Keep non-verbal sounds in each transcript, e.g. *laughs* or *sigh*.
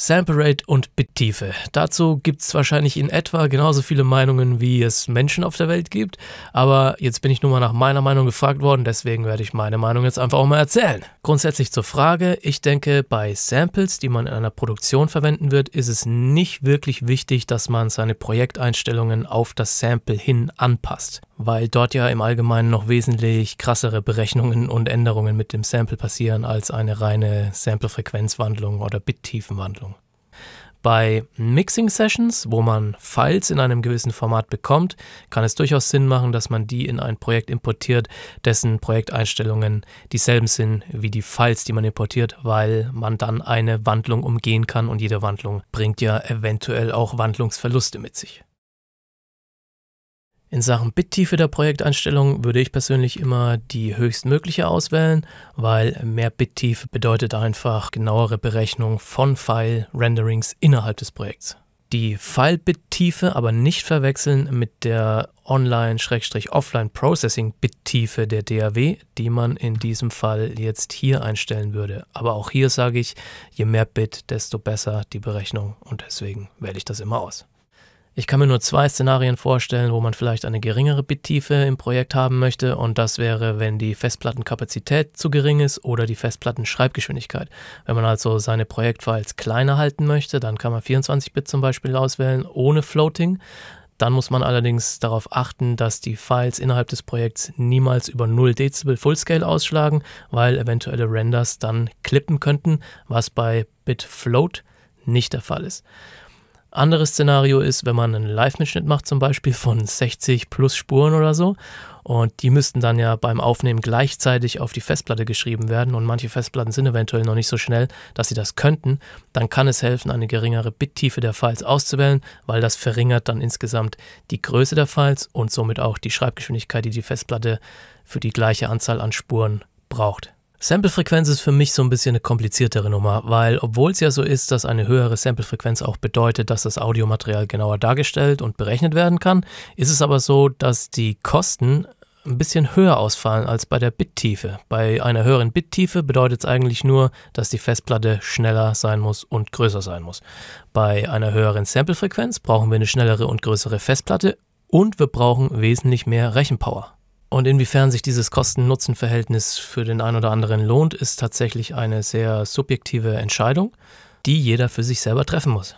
Sample Rate und Bittiefe. Dazu gibt es wahrscheinlich in etwa genauso viele Meinungen, wie es Menschen auf der Welt gibt. Aber jetzt bin ich nur mal nach meiner Meinung gefragt worden, deswegen werde ich meine Meinung jetzt einfach auch mal erzählen. Grundsätzlich zur Frage, ich denke, bei Samples, die man in einer Produktion verwenden wird, ist es nicht wirklich wichtig, dass man seine Projekteinstellungen auf das Sample hin anpasst, weil dort ja im Allgemeinen noch wesentlich krassere Berechnungen und Änderungen mit dem Sample passieren als eine reine Sample-Frequenzwandlung oder Bittiefenwandlung. Bei Mixing Sessions, wo man Files in einem gewissen Format bekommt, kann es durchaus Sinn machen, dass man die in ein Projekt importiert, dessen Projekteinstellungen dieselben sind wie die Files, die man importiert, weil man dann eine Wandlung umgehen kann und jede Wandlung bringt ja eventuell auch Wandlungsverluste mit sich. In Sachen Bittiefe der Projekteinstellung würde ich persönlich immer die höchstmögliche auswählen, weil mehr Bittiefe bedeutet einfach genauere Berechnung von File-Renderings innerhalb des Projekts. Die File-Bittiefe aber nicht verwechseln mit der Online-Offline-Processing-Bittiefe der DAW, die man in diesem Fall jetzt hier einstellen würde. Aber auch hier sage ich, je mehr Bit, desto besser die Berechnung und deswegen wähle ich das immer aus. Ich kann mir nur zwei Szenarien vorstellen, wo man vielleicht eine geringere Bittiefe im Projekt haben möchte und das wäre, wenn die Festplattenkapazität zu gering ist oder die Festplattenschreibgeschwindigkeit. Wenn man also seine Projektfiles kleiner halten möchte, dann kann man 24-Bit zum Beispiel auswählen ohne Floating. Dann muss man allerdings darauf achten, dass die Files innerhalb des Projekts niemals über 0 Dezibel Fullscale ausschlagen, weil eventuelle Renders dann klippen könnten, was bei Bit Float nicht der Fall ist. Anderes Szenario ist, wenn man einen Live-Mitschnitt macht, zum Beispiel von 60 plus Spuren oder so. Und die müssten dann ja beim Aufnehmen gleichzeitig auf die Festplatte geschrieben werden. Und manche Festplatten sind eventuell noch nicht so schnell, dass sie das könnten. Dann kann es helfen, eine geringere Bittiefe der Files auszuwählen, weil das verringert dann insgesamt die Größe der Files und somit auch die Schreibgeschwindigkeit, die die Festplatte für die gleiche Anzahl an Spuren braucht. Samplefrequenz ist für mich so ein bisschen eine kompliziertere Nummer, weil obwohl es ja so ist, dass eine höhere Samplefrequenz auch bedeutet, dass das Audiomaterial genauer dargestellt und berechnet werden kann, ist es aber so, dass die Kosten ein bisschen höher ausfallen als bei der Bittiefe. Bei einer höheren Bittiefe bedeutet es eigentlich nur, dass die Festplatte schneller sein muss und größer sein muss. Bei einer höheren Samplefrequenz brauchen wir eine schnellere und größere Festplatte und wir brauchen wesentlich mehr Rechenpower. Und inwiefern sich dieses Kosten-Nutzen-Verhältnis für den einen oder anderen lohnt, ist tatsächlich eine sehr subjektive Entscheidung, die jeder für sich selber treffen muss.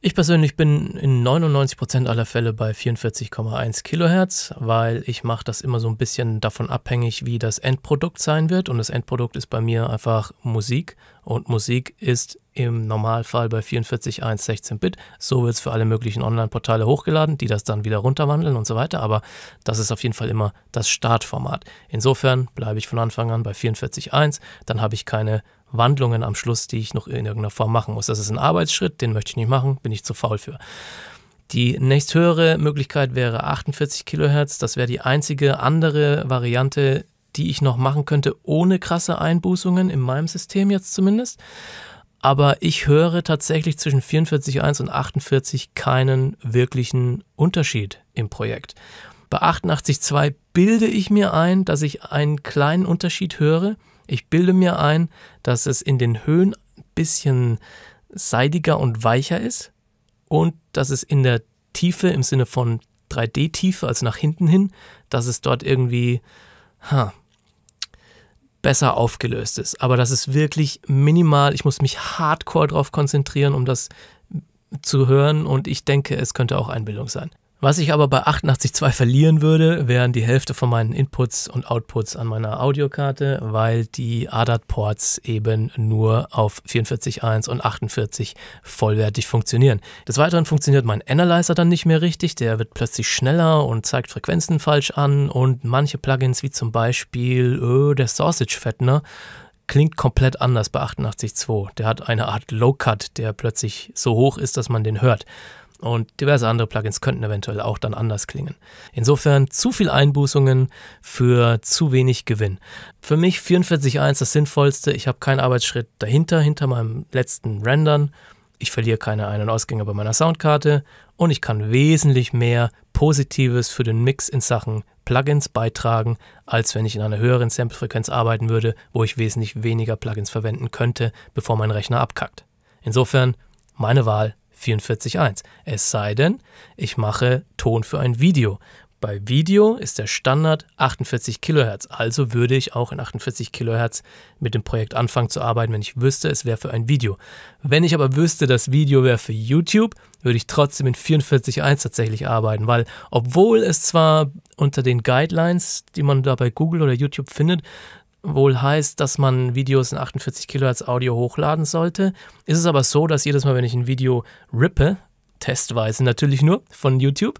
Ich persönlich bin in 99% aller Fälle bei 44,1 Kilohertz, weil ich mache das immer so ein bisschen davon abhängig, wie das Endprodukt sein wird. Und das Endprodukt ist bei mir einfach Musik. Und Musik ist im Normalfall bei 44.1 16-Bit. So wird es für alle möglichen Online-Portale hochgeladen, die das dann wieder runterwandeln und so weiter. Aber das ist auf jeden Fall immer das Startformat. Insofern bleibe ich von Anfang an bei 44.1. Dann habe ich keine Wandlungen am Schluss, die ich noch in irgendeiner Form machen muss. Das ist ein Arbeitsschritt, den möchte ich nicht machen, bin ich zu faul für. Die nächsthöhere Möglichkeit wäre 48 Kilohertz. Das wäre die einzige andere Variante, die ich noch machen könnte, ohne krasse Einbußungen in meinem System jetzt zumindest aber ich höre tatsächlich zwischen 44.1 und 48 keinen wirklichen Unterschied im Projekt. Bei 88.2 bilde ich mir ein, dass ich einen kleinen Unterschied höre. Ich bilde mir ein, dass es in den Höhen ein bisschen seidiger und weicher ist und dass es in der Tiefe im Sinne von 3D-Tiefe, also nach hinten hin, dass es dort irgendwie ha, besser aufgelöst ist. Aber das ist wirklich minimal. Ich muss mich hardcore darauf konzentrieren, um das zu hören. Und ich denke, es könnte auch Einbildung sein. Was ich aber bei 88.2 verlieren würde, wären die Hälfte von meinen Inputs und Outputs an meiner Audiokarte, weil die ADAT-Ports eben nur auf 44.1 und 48 vollwertig funktionieren. Des Weiteren funktioniert mein Analyzer dann nicht mehr richtig, der wird plötzlich schneller und zeigt Frequenzen falsch an und manche Plugins wie zum Beispiel öh, der Sausage-Fettner klingt komplett anders bei 88.2. Der hat eine Art Low-Cut, der plötzlich so hoch ist, dass man den hört und diverse andere Plugins könnten eventuell auch dann anders klingen. Insofern zu viel Einbußungen für zu wenig Gewinn. Für mich 44.1 das sinnvollste. Ich habe keinen Arbeitsschritt dahinter, hinter meinem letzten Rendern. Ich verliere keine Ein- und Ausgänge bei meiner Soundkarte und ich kann wesentlich mehr Positives für den Mix in Sachen Plugins beitragen, als wenn ich in einer höheren Samplefrequenz arbeiten würde, wo ich wesentlich weniger Plugins verwenden könnte, bevor mein Rechner abkackt. Insofern meine Wahl 44.1. Es sei denn, ich mache Ton für ein Video. Bei Video ist der Standard 48 Kilohertz, also würde ich auch in 48 Kilohertz mit dem Projekt anfangen zu arbeiten, wenn ich wüsste, es wäre für ein Video. Wenn ich aber wüsste, das Video wäre für YouTube, würde ich trotzdem in 44.1 tatsächlich arbeiten, weil obwohl es zwar unter den Guidelines, die man da bei Google oder YouTube findet, wohl heißt, dass man Videos in 48 Kilohertz Audio hochladen sollte. Ist es aber so, dass jedes Mal, wenn ich ein Video rippe, testweise natürlich nur von YouTube,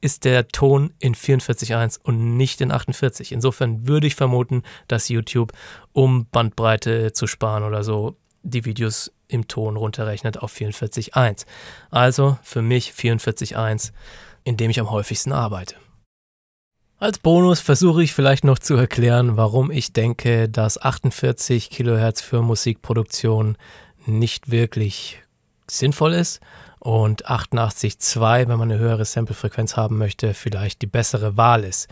ist der Ton in 44.1 und nicht in 48. Insofern würde ich vermuten, dass YouTube, um Bandbreite zu sparen oder so, die Videos im Ton runterrechnet auf 44.1. Also für mich 44.1, in dem ich am häufigsten arbeite. Als Bonus versuche ich vielleicht noch zu erklären, warum ich denke, dass 48 Kilohertz für Musikproduktion nicht wirklich sinnvoll ist und 88.2, wenn man eine höhere Samplefrequenz haben möchte, vielleicht die bessere Wahl ist.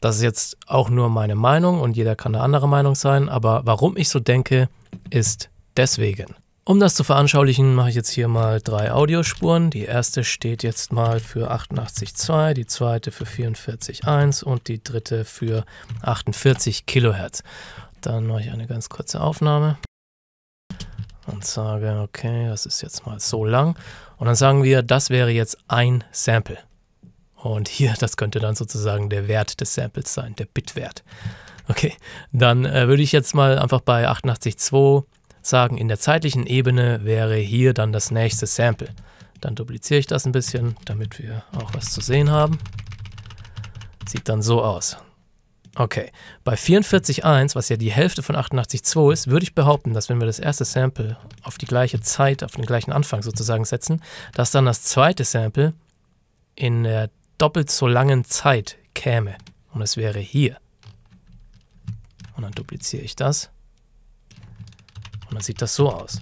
Das ist jetzt auch nur meine Meinung und jeder kann eine andere Meinung sein, aber warum ich so denke, ist deswegen. Um das zu veranschaulichen, mache ich jetzt hier mal drei Audiospuren. Die erste steht jetzt mal für 88,2, die zweite für 44,1 und die dritte für 48 Kilohertz. Dann mache ich eine ganz kurze Aufnahme und sage, okay, das ist jetzt mal so lang. Und dann sagen wir, das wäre jetzt ein Sample. Und hier, das könnte dann sozusagen der Wert des Samples sein, der Bitwert. Okay, dann äh, würde ich jetzt mal einfach bei 88,2 sagen, in der zeitlichen Ebene wäre hier dann das nächste Sample. Dann dupliziere ich das ein bisschen, damit wir auch was zu sehen haben. Sieht dann so aus. Okay, bei 44.1, was ja die Hälfte von 88.2 ist, würde ich behaupten, dass wenn wir das erste Sample auf die gleiche Zeit, auf den gleichen Anfang sozusagen setzen, dass dann das zweite Sample in der doppelt so langen Zeit käme. Und es wäre hier. Und dann dupliziere ich das. Manchmal sieht das so aus.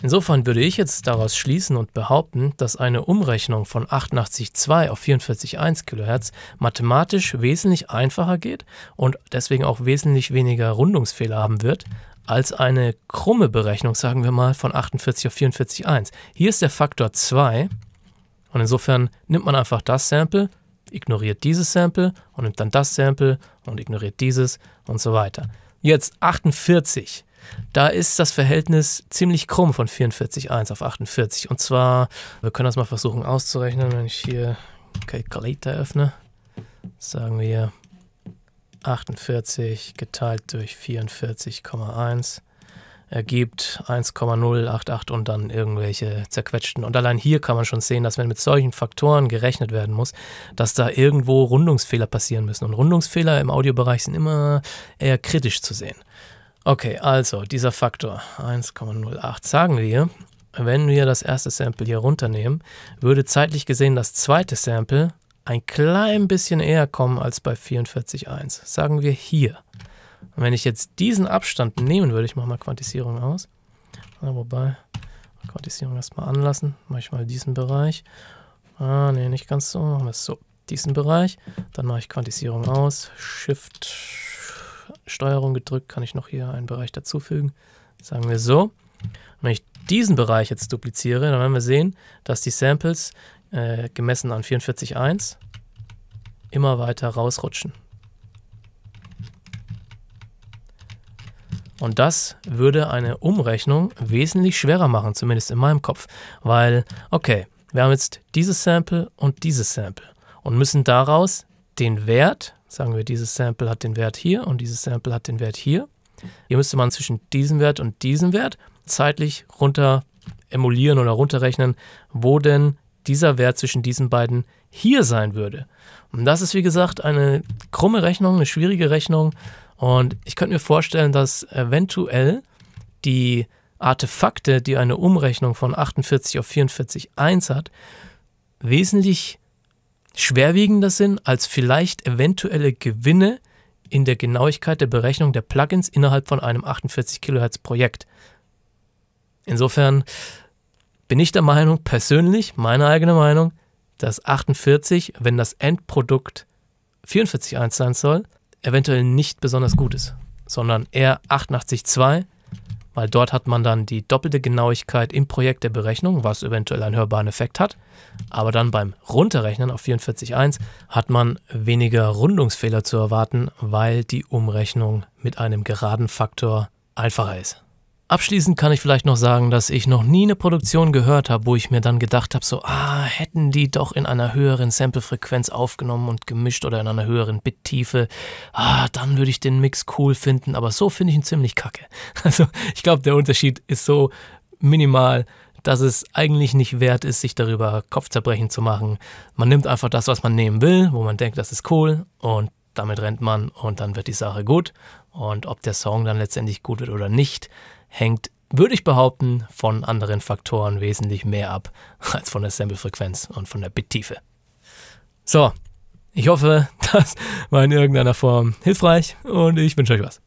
Insofern würde ich jetzt daraus schließen und behaupten, dass eine Umrechnung von 88,2 auf 44,1 kHz mathematisch wesentlich einfacher geht und deswegen auch wesentlich weniger Rundungsfehler haben wird, als eine krumme Berechnung, sagen wir mal, von 48 auf 44,1. Hier ist der Faktor 2 und insofern nimmt man einfach das Sample, ignoriert dieses Sample und nimmt dann das Sample und ignoriert dieses und so weiter. Jetzt 48 da ist das Verhältnis ziemlich krumm von 44,1 auf 48. Und zwar, wir können das mal versuchen auszurechnen, wenn ich hier Calculator öffne, sagen wir 48 geteilt durch 44,1 ergibt 1,088 und dann irgendwelche zerquetschten. Und allein hier kann man schon sehen, dass wenn mit solchen Faktoren gerechnet werden muss, dass da irgendwo Rundungsfehler passieren müssen. Und Rundungsfehler im Audiobereich sind immer eher kritisch zu sehen. Okay, also dieser Faktor 1,08 sagen wir, wenn wir das erste Sample hier runternehmen, würde zeitlich gesehen das zweite Sample ein klein bisschen eher kommen als bei 44.1. Sagen wir hier. Und wenn ich jetzt diesen Abstand nehmen würde, ich mache mal Quantisierung aus, ja, wobei, Quantisierung erstmal anlassen, mache ich mal diesen Bereich. Ah, ne, nicht ganz so, machen wir es so. Diesen Bereich, dann mache ich Quantisierung aus, Shift, Steuerung gedrückt, kann ich noch hier einen Bereich dazufügen. Sagen wir so. wenn ich diesen Bereich jetzt dupliziere, dann werden wir sehen, dass die Samples äh, gemessen an 44.1 immer weiter rausrutschen. Und das würde eine Umrechnung wesentlich schwerer machen, zumindest in meinem Kopf. Weil, okay, wir haben jetzt dieses Sample und dieses Sample und müssen daraus den Wert Sagen wir, dieses Sample hat den Wert hier und dieses Sample hat den Wert hier. Hier müsste man zwischen diesem Wert und diesem Wert zeitlich runter emulieren oder runterrechnen, wo denn dieser Wert zwischen diesen beiden hier sein würde. Und das ist, wie gesagt, eine krumme Rechnung, eine schwierige Rechnung. Und ich könnte mir vorstellen, dass eventuell die Artefakte, die eine Umrechnung von 48 auf 44.1 hat, wesentlich schwerwiegender sind als vielleicht eventuelle Gewinne in der Genauigkeit der Berechnung der Plugins innerhalb von einem 48 Kilohertz Projekt. Insofern bin ich der Meinung, persönlich, meine eigene Meinung, dass 48, wenn das Endprodukt 44.1 sein soll, eventuell nicht besonders gut ist, sondern eher 88.2 weil dort hat man dann die doppelte Genauigkeit im Projekt der Berechnung, was eventuell einen hörbaren Effekt hat. Aber dann beim Runterrechnen auf 44.1 hat man weniger Rundungsfehler zu erwarten, weil die Umrechnung mit einem geraden Faktor einfacher ist. Abschließend kann ich vielleicht noch sagen, dass ich noch nie eine Produktion gehört habe, wo ich mir dann gedacht habe, so, ah, hätten die doch in einer höheren Samplefrequenz aufgenommen und gemischt oder in einer höheren Bittiefe, ah, dann würde ich den Mix cool finden, aber so finde ich ihn ziemlich kacke. *laughs* Also ich glaube, der Unterschied ist so minimal, dass es eigentlich nicht wert ist, sich darüber Kopfzerbrechen zu machen. Man nimmt einfach das, was man nehmen will, wo man denkt, das ist cool und damit rennt man und dann wird die Sache gut. Und ob der Song dann letztendlich gut wird oder nicht, hängt, würde ich behaupten, von anderen Faktoren wesentlich mehr ab *laughs* als von der Samplefrequenz und von der Bittiefe. So, ich hoffe, *laughs* das war in irgendeiner Form hilfreich und ich wünsche euch was.